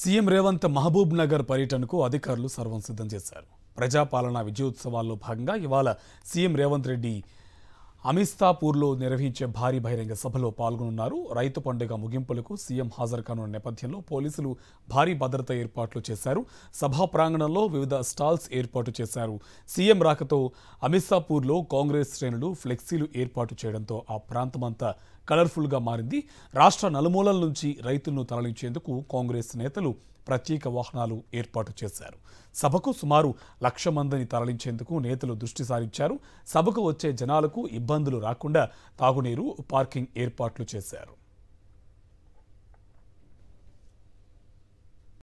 CM Revanth Mahabub Nagar పర్యటనకు అధికారులు సర్వం సిద్ధం చేశారు ప్రజాపాలన విజయోత్సవాల్లో భాగంగా ఇవాళ సీఎం రేవంత్ రెడ్డి అమిస్తాపూర్లో నిర్వహించే భారీ బహిరంగ సభలో పాల్గొనున్నారు రైతు పండుగ ముగింపులకు సీఎం హాజరు కానున్న నేపథ్యంలో పోలీసులు భారీ భద్రత ఏర్పాట్లు చేశారు సభా ప్రాంగణంలో వివిధ స్టాల్స్ ఏర్పాటు చేశారు సీఎం రాకతో అమిస్తాపూర్లో కాంగ్రెస్ శ్రేణులు ఫ్లెక్సీలు ఏర్పాటు చేయడంతో ఆ ప్రాంతమంతా కలర్ఫుల్గా మారింది రాష్ట్ర నలుమూలల నుంచి రైతులను తరలించేందుకు కాంగ్రెస్ నేతలు ప్రత్యేక వాహనాలు ఏర్పాటు చేశారు సభకు సుమారు లక్ష మందిని తరలించేందుకు నేతలు దృష్టి సారించారు సభకు వచ్చే జనాలకు ఇబ్బందులు రాకుండా తాగునీరు పార్కింగ్ ఏర్పాట్లు చేశారు